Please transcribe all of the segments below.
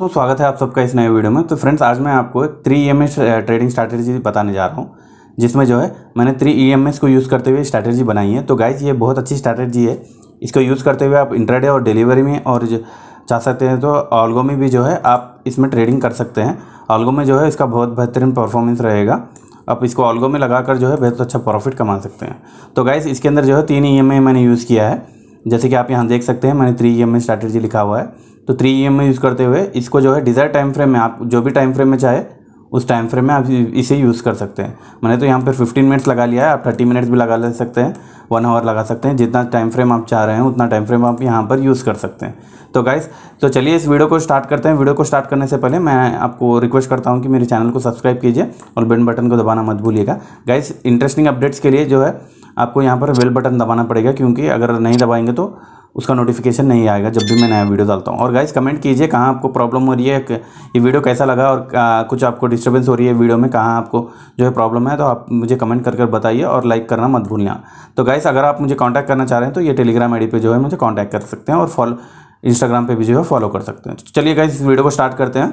तो स्वागत है आप सबका इस नए वीडियो में तो फ्रेंड्स आज मैं आपको एक थ्री ई ट्रेडिंग स्ट्रैटेजी बताने जा रहा हूँ जिसमें जो है मैंने थ्री ई e को यूज़ करते हुए स्ट्रैटेजी बनाई है तो गाइज ये बहुत अच्छी स्ट्रैटेजी है इसको यूज़ करते हुए आप इंटरडे और डिलीवरी में और चाह सकते हैं तो ऑलगो में भी जो है आप इसमें ट्रेडिंग कर सकते हैं ऑलगो में जो है इसका बहुत बेहतरीन परफॉर्मेंस रहेगा आप इसको ऑलगो में लगा कर जो है बहुत अच्छा प्रॉफिट कमा सकते हैं तो गाइज इसके अंदर जो है तीन ई e मैंने यूज़ किया है जैसे कि आप यहाँ देख सकते हैं मैंने थ्री ई स्ट्रैटेजी लिखा हुआ है तो थ्री ई एम यूज़ करते हुए इसको जो है डिज़ायर टाइम फ्रेम में आप जो भी टाइम फ्रेम में चाहे उस टाइम फ्रेम में आप इसे यूज़ कर सकते हैं मैंने तो यहाँ पर फिफ्टीन मिनट्स लगा लिया है आप थर्टी मिनट्स भी लगा ले सकते हैं वन आवर लगा सकते हैं जितना टाइम फ्रेम आप चाह रहे हैं उतना टाइम फ्रेम आप यहाँ पर यूज़ कर सकते हैं तो गाइस तो चलिए इस वीडियो को स्टार्ट करते हैं वीडियो को स्टार्ट करने से पहले मैं आपको रिक्वेस्ट करता हूँ कि मेरे चैनल को सब्सक्राइब कीजिए और बेल बटन को दबाना मत भूलिएगा गाइस इंटरेस्टिंग अपडेट्स के लिए जो है आपको यहाँ पर बेल बटन दबाना पड़ेगा क्योंकि अगर नहीं दबाएंगे तो उसका नोटिफिकेशन नहीं आएगा जब भी मैं नया वीडियो डालता हूँ और गाइज कमेंट कीजिए कहाँ आपको प्रॉब्लम हो रही है ये वीडियो कैसा लगा और आ, कुछ आपको डिस्टर्बेंस हो रही है वीडियो में कहाँ आपको जो है प्रॉब्लम है तो आप मुझे कमेंट कर बताइए और लाइक करना मत भूलना तो गाइज अगर आप मुझे कॉन्टैक्ट करना चाह रहे हैं तो ये टेलीग्राम आई पे जो है मुझे कॉन्टैक्ट कर सकते हैं और फॉलो इंस्टाग्राम पर भी जो है फॉलो कर सकते हैं तो चलिए गाइज इस वीडियो को स्टार्ट करते हैं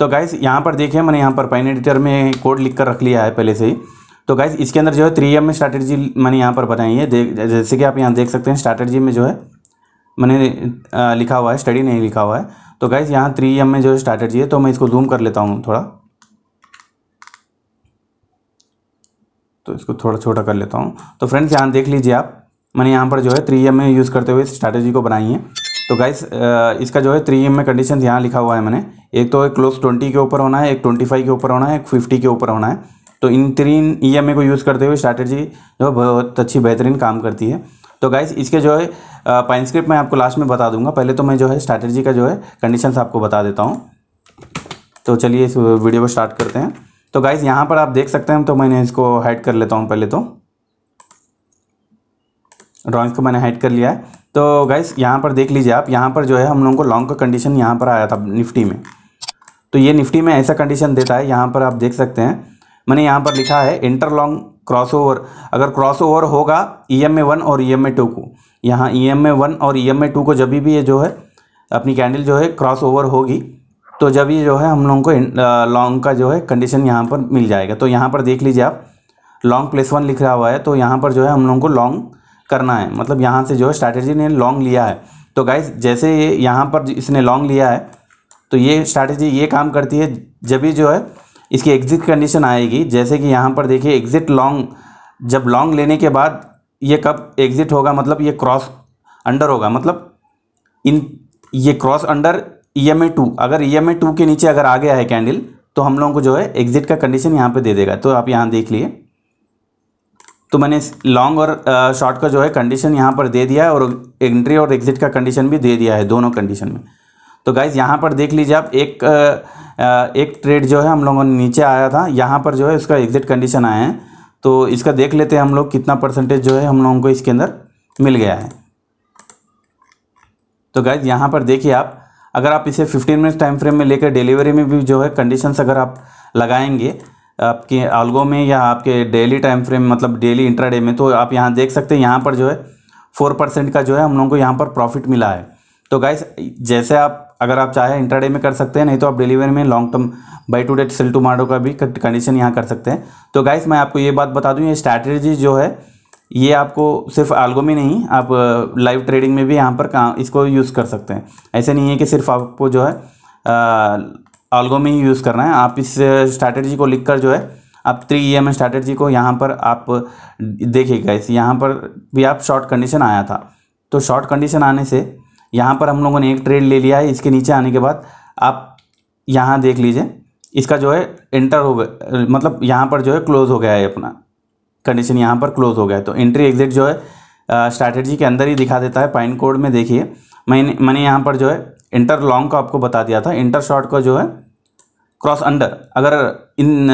तो गाइज यहाँ पर देखिए मैंने यहाँ पर पाइन एडिटर में कोड लिख कर रख लिया है पहले से ही तो गाइज इसके अंदर जो है थ्री एम स्ट्रैटेजी मैंने यहाँ पर बनाई है जैसे कि आप यहाँ देख सकते हैं स्ट्रैटेजी में जो है मैंने लिखा हुआ है स्टडी नहीं लिखा हुआ है तो गाइज यहाँ थ्री एम में जो स्ट्रैटेजी है तो मैं इसको जूम कर लेता हूँ थोड़ा तो इसको थोड़ा छोटा कर लेता हूँ तो फ्रेंड्स यहाँ देख लीजिए आप मैंने यहाँ पर जो है थ्री एम में यूज़ करते हुए स्ट्रैटेजी को बनाई है तो गाइस इसका जो है थ्री एम में कंडीशन यहाँ लिखा हुआ है मैंने एक तो क्लोज ट्वेंटी के ऊपर होना है एक ट्वेंटी फाइव के ऊपर होना है एक फिफ्टी के ऊपर होना है तो इन तीन ई एम ए को यूज़ करते हुए स्ट्रैटेजी जो है बहुत अच्छी बेहतरीन काम करती है तो गाइज इसके जो है पाइन स्क्रिप्ट मैं आपको लास्ट में बता दूंगा पहले तो मैं जो है स्ट्रैटेजी का जो है कंडीशन आपको बता देता हूँ तो चलिए इस वीडियो को स्टार्ट करते हैं तो गाइज यहाँ पर आप देख सकते हैं तो मैंने इसको हाइड कर लेता हूँ पहले तो ड्राॅइंग्स को मैंने हाइड कर लिया है तो गाइज यहाँ पर देख लीजिए आप यहाँ पर जो है हम लोगों को लॉन्ग का कंडीशन यहाँ पर आया था निफ्टी में तो ये निफ्टी में ऐसा कंडीशन देता है यहाँ पर आप देख सकते हैं मैंने यहाँ पर लिखा है इंटर लॉन्ग क्रॉसओवर अगर क्रॉसओवर होगा ई एम ए वन और ई एम ए टू को यहाँ ई एम ए वन और ई एम ए टू को जब भी ये जो है अपनी कैंडल जो है क्रॉस ओवर होगी तो जब ये जो है हम लोगों को लॉन्ग का जो है कंडीशन यहाँ पर मिल जाएगा तो यहाँ पर देख लीजिए आप लॉन्ग प्लेस वन लिख रहा हुआ है तो यहाँ पर जो है हम लोगों को लॉन्ग करना है मतलब यहाँ से जो है स्ट्रैटेजी ने लॉन्ग लिया है तो गाइस जैसे ये यहाँ पर इसने लॉन्ग लिया है तो ये स्ट्रैटेजी ये काम करती है जब भी जो है इसकी एग्ज़िट कंडीशन आएगी जैसे कि यहाँ पर देखिए एग्ज़िट लॉन्ग जब लॉन्ग लेने के बाद ये कब एग्ज़िट होगा मतलब ये क्रॉस अंडर होगा मतलब इन ये cross under E M A two अगर ई एम ए टू के नीचे अगर आ गया है कैंडल तो हम लोगों को जो है एग्ज़िट का कंडीशन यहाँ पे दे देगा तो आप यहाँ देख लिए तो मैंने लॉन्ग और शॉर्ट का जो है कंडीशन यहाँ पर दे दिया है और एंट्री और एग्ज़िट का कंडीशन भी दे दिया है दोनों कंडीशन में तो गाइज़ यहाँ पर देख लीजिए आप एक एक ट्रेड जो है हम लोगों ने नीचे आया था यहाँ पर जो है उसका एग्जिट कंडीशन आया है तो इसका देख लेते हैं हम लोग कितना परसेंटेज जो है हम लोगों को इसके अंदर मिल गया है तो गाइज यहाँ पर देखिए आप अगर आप इसे 15 मिनट टाइम फ्रेम में लेकर डिलीवरी में भी जो है कंडीशंस अगर आप लगाएंगे आपके आलगो में या आपके डेली टाइम फ्रेम मतलब डेली इंट्राडे में तो आप यहाँ देख सकते हैं यहाँ पर जो है फोर परसेंट का जो है हम लोगों को यहाँ पर प्रॉफिट मिला है तो गाइस जैसे आप अगर आप चाहे इंटरडे में कर सकते हैं नहीं तो आप डिलीवरी में long term buy today sell tomorrow का भी कंडीशन यहाँ कर सकते हैं तो गाइस मैं आपको ये बात बता दूँ ये स्ट्रैटेजी जो है ये आपको सिर्फ आलगो में नहीं आप लाइव uh, ट्रेडिंग में भी यहाँ पर कहाँ इसको यूज़ कर सकते हैं ऐसे नहीं है कि सिर्फ आपको जो है आलगो uh, में ही यूज़ करना है आप इस स्ट्रैटेजी uh, को लिख कर जो है आप थ्री ई एम स्ट्रैटेजी को यहाँ पर आप देखिएगा इस यहाँ पर भी आप शॉर्ट कंडीशन आया था तो शॉर्ट कंडीशन आने से यहाँ पर हम लोगों ने एक ट्रेड ले लिया है इसके नीचे आने के बाद आप यहाँ देख लीजिए इसका जो है इंटर हो गया मतलब यहाँ पर जो है क्लोज हो गया है अपना कंडीशन यहाँ पर क्लोज हो गया है तो एंट्री एग्जिट जो है स्ट्रैटेजी के अंदर ही दिखा देता है पाइन कोड में देखिए मैंने मैंने यहाँ पर जो है इंटर लॉन्ग का आपको बता दिया था इंटर शॉर्ट का जो है क्रॉस अंडर अगर इन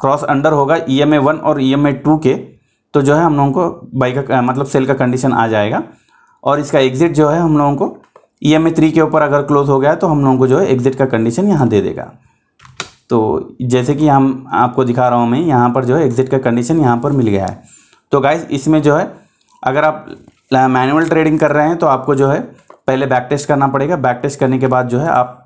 क्रॉस अंडर होगा ई एम ए वन और ई एम ए टू के तो जो है हम लोगों को बाई का मतलब सेल का कंडीशन आ जाएगा और इसका एग्जिट जो है हम लोगों को ई एम ए थ्री के ऊपर अगर क्लोज हो गया तो हम लोगों को जो है एग्जिट का कंडीशन यहाँ दे देगा तो जैसे कि हम आपको दिखा रहा हूँ मैं यहाँ पर जो है एग्जिट का कंडीशन यहाँ पर मिल गया है तो गाइज इसमें जो है अगर आप मैनुअल ट्रेडिंग कर रहे हैं तो आपको जो है पहले बैक टेस्ट करना पड़ेगा बैक टेस्ट करने के बाद जो है आप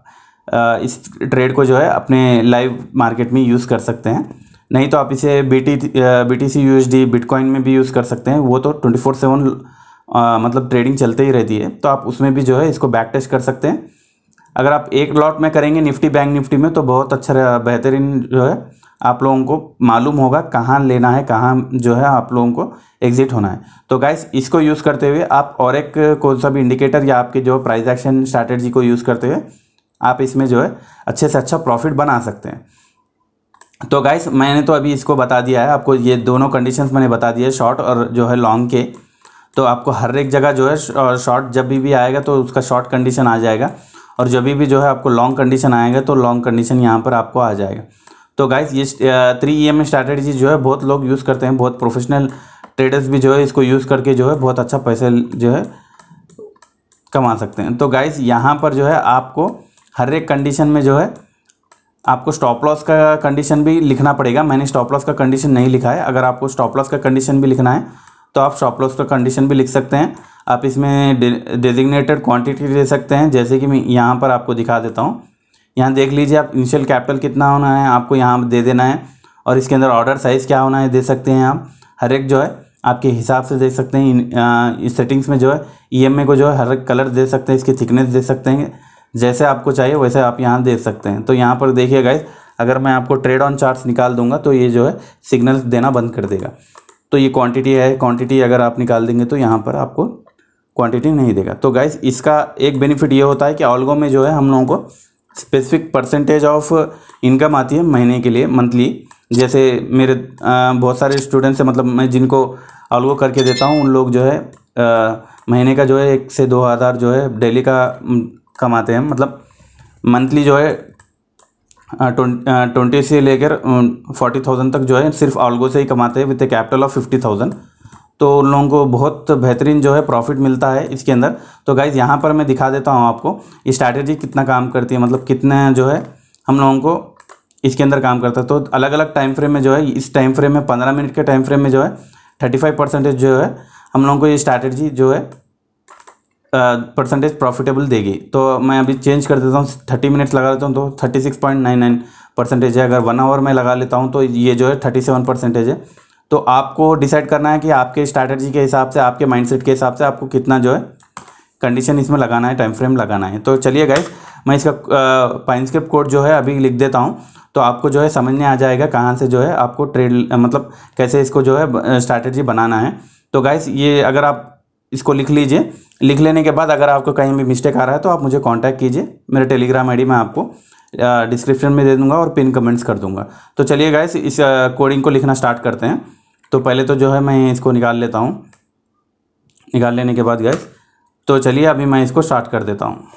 इस ट्रेड को जो है अपने लाइव मार्केट में यूज़ कर सकते हैं नहीं तो आप इसे B T B T C U S D bitcoin में भी यूज़ कर सकते हैं वो तो ट्वेंटी फोर सेवन आ, मतलब ट्रेडिंग चलते ही रहती है तो आप उसमें भी जो है इसको बैक टेस्ट कर सकते हैं अगर आप एक लॉट में करेंगे निफ्टी बैंक निफ्टी में तो बहुत अच्छा बेहतरीन जो है आप लोगों को मालूम होगा कहाँ लेना है कहाँ जो है आप लोगों को एग्जिट होना है तो गाइस इसको यूज़ करते हुए आप और एक कौन सा भी इंडिकेटर या आपके जो प्राइस एक्शन स्ट्रैटेजी को यूज़ करते हुए आप इसमें जो है अच्छे से अच्छा प्रॉफिट बना सकते हैं तो गाइस मैंने तो अभी इसको बता दिया है आपको ये दोनों कंडीशन मैंने बता दिए शॉर्ट और जो है लॉन्ग के तो आपको हर एक जगह जो है शॉर्ट जब भी भी आएगा तो उसका शॉर्ट कंडीशन आ जाएगा और जब भी जो है आपको लॉन्ग कंडीशन आएगा तो लॉन्ग कंडीशन यहाँ पर आपको आ जाएगा तो गाइज़ ये थ्री ई एम जो है बहुत लोग यूज़ करते हैं बहुत प्रोफेशनल ट्रेडर्स भी जो है इसको यूज़ करके जो है बहुत अच्छा पैसे जो है कमा सकते हैं तो गाइज यहाँ पर जो है आपको हर एक कंडीशन में जो है आपको स्टॉप लॉस का कंडीशन भी लिखना पड़ेगा मैंने स्टॉप लॉस का कंडीशन नहीं लिखा है अगर आपको स्टॉप लॉस का कंडीशन भी लिखना है तो आप शॉप लॉस का कंडीशन भी लिख सकते हैं आप इसमें डेजिग्नेटेड क्वांटिटी दे सकते हैं जैसे कि मैं यहाँ पर आपको दिखा देता हूँ यहाँ देख लीजिए आप इनिशियल कैपिटल कितना होना है आपको यहाँ दे देना है और इसके अंदर ऑर्डर साइज़ क्या होना है दे सकते हैं आप हर एक जो है आपके हिसाब से देख सकते हैं इन सेटिंग्स में जो है ई एम को जो है हर एक कलर दे सकते हैं इसकी थिकनेस दे सकते हैं जैसे आपको चाहिए वैसे आप यहाँ दे सकते हैं तो यहाँ पर देखिए गाइज अगर मैं आपको ट्रेड ऑन चार्ट्स निकाल दूंगा तो ये जो है सिग्नल देना बंद कर देगा तो ये क्वांटिटी है क्वांटिटी अगर आप निकाल देंगे तो यहाँ पर आपको क्वांटिटी नहीं देगा तो गाइज इसका एक बेनिफिट ये होता है कि ऑलगो में जो है हम लोगों को स्पेसिफिक परसेंटेज ऑफ इनकम आती है महीने के लिए मंथली जैसे मेरे बहुत सारे स्टूडेंट्स हैं मतलब मैं जिनको ऑलगो करके देता हूँ उन लोग जो है महीने का जो है एक से दो हज़ार जो है डेली का कमाते हैं मतलब मंथली जो है हाँ, हाँ, ट्वेंटी से लेकर फोर्टी थाउजेंड तक जो है सिर्फ ऑल्गो से ही कमाते हैं with a capital of fifty thousand तो उन लोगों को बहुत बेहतरीन जो है प्रॉफिट मिलता है इसके अंदर तो गाइज़ यहाँ पर मैं दिखा देता हूँ आपको स्ट्रैटेजी कितना काम करती है मतलब कितने जो है हम लोगों को इसके अंदर काम करता है तो अलग अलग टाइम फ्रेम में जो है इस टाइम फ्रेम में पंद्रह मिनट के टाइम फ्रेम में जो है थर्टी फाइव परसेंटेज जो है हम लोगों को ये स्ट्रैटेजी जो है परसेंटेज प्रॉफिटेबल देगी तो मैं अभी चेंज कर देता हूँ थर्टी मिनट्स लगा देता हूँ तो thirty six point nine nine percentage है अगर वन आवर में लगा लेता हूँ तो ये जो है थर्टी सेवन परसेंटेज है तो आपको डिसाइड करना है कि आपके स्ट्रैटेजी के हिसाब से आपके माइंड के हिसाब से आपको कितना जो है कंडीशन इसमें लगाना है टाइम फ्रेम लगाना है तो चलिए गाइज मैं इसका पाइनस्क्रिप्ट कोड जो है अभी लिख देता हूँ तो आपको जो है समझ आ जाएगा कहाँ से जो है आपको ट्रेड मतलब कैसे इसको जो है स्ट्रैटेजी बनाना है तो गाइस ये अगर आप इसको लिख लीजिए लिख लेने के बाद अगर आपको कहीं भी मिस्टेक आ रहा है तो आप मुझे कांटेक्ट कीजिए मेरे टेलीग्राम आईडी मैं आपको डिस्क्रिप्शन में दे दूंगा और पिन कमेंट्स कर दूंगा तो चलिए गाइस इस कोडिंग को लिखना स्टार्ट करते हैं तो पहले तो जो है मैं इसको निकाल लेता हूँ निकाल लेने के बाद गैस तो चलिए अभी मैं इसको स्टार्ट कर देता हूँ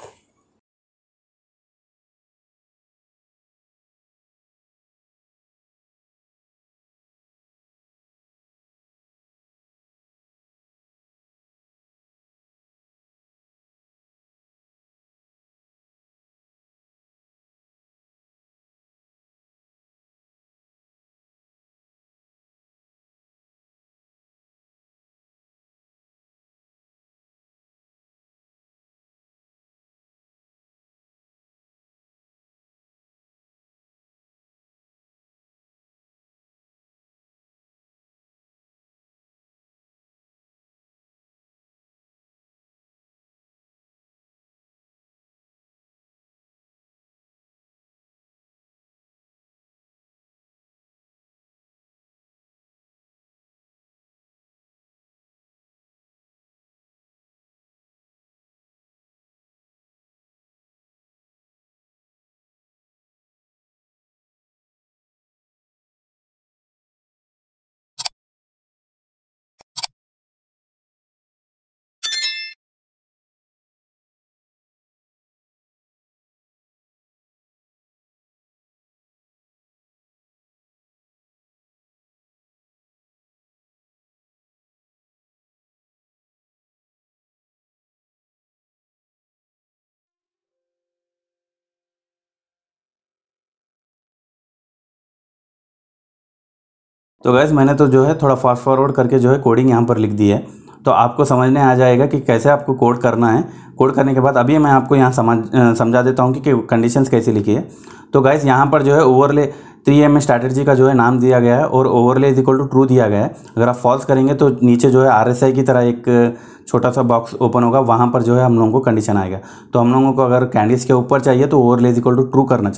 तो गैस मैंने तो जो है थोड़ा फास्ट फॉरवर्ड करके जो है कोडिंग यहाँ पर लिख दी है तो आपको समझने आ जाएगा कि कैसे आपको कोड करना है कोड करने के बाद अभी मैं आपको यहाँ समझ समझा देता हूँ कि कंडीशंस कैसे लिखी है तो गैस यहाँ पर जो है ओवरले थ्री एम स्ट्रैटेजी का जो है नाम दिया गया है और overlay is equal to true दिया गया है अगर आप फॉल्स करेंगे तो नीचे जो है आर की तरह एक छोटा सा बॉक्स ओपन होगा वहाँ पर जो है हम लोगों को कंडीशन आएगा तो हम लोगों को अगर कैंडिस के ऊपर चाहिए तो overlay is equal to true करना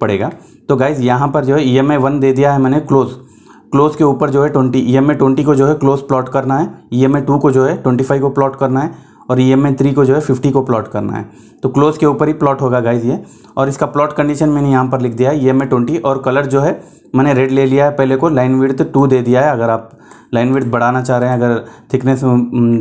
पड़ेगा तो गाइज़ यहाँ पर जो है ई एम वन दे दिया है मैंने क्लोज़ क्लोज के ऊपर जो है twenty E M A twenty को जो है क्लोज प्लॉट करना है ई एम ए टू को जो है ट्वेंटी फाइव को प्लॉट करना है और ई एम ए थ्री को जो है फिफ्टी को प्लॉट करना है तो क्लोज के ऊपर ही प्लॉट होगा गाइज ये और इसका प्लॉट कंडीशन मैंने यहाँ पर लिख दिया है ई एम ए ट्वेंटी और कलर जो है मैंने रेड ले लिया है पहले को लाइन विड्थ टू दे दिया है अगर आप लाइन विड्थ बढ़ाना चाह रहे हैं अगर थिकनेस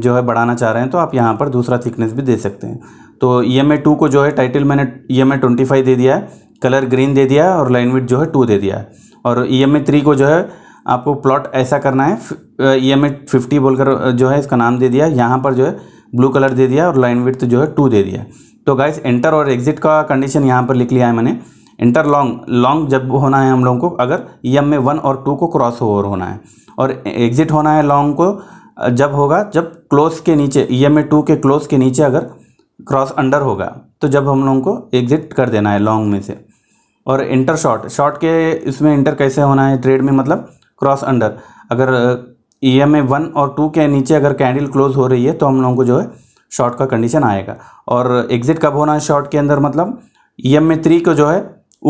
जो है बढ़ाना चाह रहे हैं तो आप यहाँ पर दूसरा थिकनेस भी दे सकते हैं तो ई एम ए टू को जो है टाइटल मैंने E M A twenty five दे दिया है कलर ग्रीन दे दिया है और लाइन विड जो है टू दे दिया है और ई एम ए थ्री को जो है आपको प्लॉट ऐसा करना है ई एम फिफ्टी बोलकर जो है इसका नाम दे दिया यहाँ पर जो है ब्लू कलर दे दिया और लाइन विथ जो है टू दे दिया तो गाइस एंटर और एग्जिट का कंडीशन यहाँ पर लिख लिया है मैंने इंटर लॉन्ग लॉन्ग जब होना है हम लोगों को अगर ई एम में वन और टू को क्रॉस ओवर होना है और एग्जिट होना है लॉन्ग को जब होगा जब क्लोज के नीचे ई एम ए टू के क्लोज के नीचे अगर क्रॉस अंडर होगा तो जब हम लोगों को एग्जिट कर देना है लॉन्ग में से और इंटर शॉर्ट शॉर्ट के इसमें इंटर कैसे होना है ट्रेड में मतलब क्रॉस अंडर अगर ई एम ए वन और टू के नीचे अगर कैंडल क्लोज हो रही है तो हम लोगों को जो है शॉर्ट का कंडीशन आएगा और एग्जिट कब होना है शॉर्ट के अंदर मतलब ई एम ए थ्री को जो है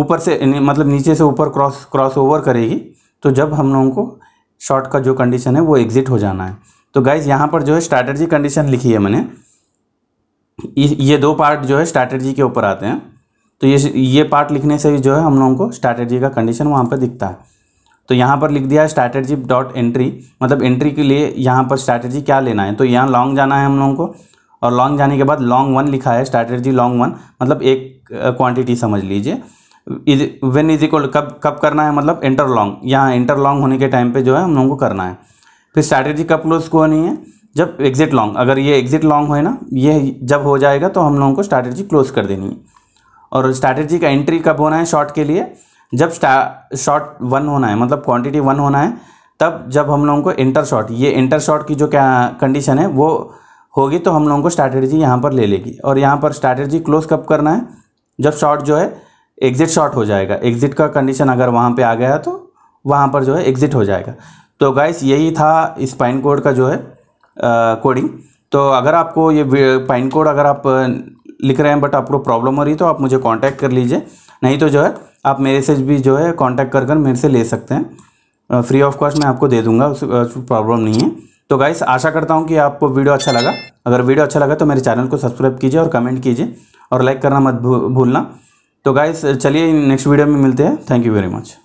ऊपर से मतलब नीचे से ऊपर क्रॉस क्रॉस ओवर करेगी तो जब हम लोगों को शॉर्ट का जो कंडीशन है वो एग्जिट हो जाना है तो गाइज यहाँ पर जो है स्ट्रैटर्जी कंडीशन लिखी है मैंने ये दो पार्ट जो है स्ट्रैटर्जी के ऊपर आते हैं तो ये ये पार्ट लिखने से ही जो है हम लोगों को स्ट्रैटर्जी का कंडीशन वहाँ पर दिखता है तो यहाँ पर लिख दिया है स्ट्रैटेजी डॉट एंट्री मतलब एंट्री के लिए यहाँ पर स्ट्रैटेजी क्या लेना है तो यहाँ लॉन्ग जाना है हम लोगों को और लॉन्ग जाने के बाद लॉन्ग वन लिखा है स्ट्रैटेजी लॉन्ग वन मतलब एक क्वांटिटी समझ लीजिए इज वेन इज इक्वल कब कब करना है मतलब इंटर लॉन्ग यहाँ इंटर लॉन्ग होने के टाइम पर जो है हम लोगों को करना है फिर स्ट्रैटेजी कब क्लोज को होनी है जब एग्जिट लॉन्ग अगर ये एग्जिट लॉन्ग है ना ये जब हो जाएगा तो हम लोगों को स्ट्रैटेजी क्लोज कर देनी है और स्ट्रैटेजी का एंट्री कब होना है शॉर्ट के लिए जब शॉट वन होना है मतलब क्वांटिटी वन होना है तब जब हम लोगों को इंटर शॉट ये इंटर शॉट की जो क्या कंडीशन है वो होगी तो हम लोगों को स्ट्रैटेजी यहाँ पर ले लेगी और यहाँ पर स्ट्रैटेजी क्लोज कब करना है जब शॉट जो है एग्जिट शॉट हो जाएगा एग्जिट का कंडीशन अगर वहाँ पे आ गया तो वहाँ पर जो है एग्जिट हो जाएगा तो गाइस यही था इस पाइन कोड का जो है कोडिंग तो अगर आपको ये पाइन कोड अगर आप लिख रहे हैं बट आपको प्रॉब्लम हो रही तो आप मुझे कांटेक्ट कर लीजिए नहीं तो जो है आप मेरे से भी जो है कॉन्टैक्ट कर कर मेरे से ले सकते हैं फ्री ऑफ कॉस्ट मैं आपको दे दूंगा उस प्रॉब्लम नहीं है तो गाइस आशा करता हूँ कि आपको वीडियो अच्छा लगा अगर वीडियो अच्छा लगा तो मेरे चैनल को सब्सक्राइब कीजिए और कमेंट कीजिए और लाइक करना मत भूलना तो गाइस चलिए नेक्स्ट वीडियो में मिलते हैं थैंक यू वेरी मच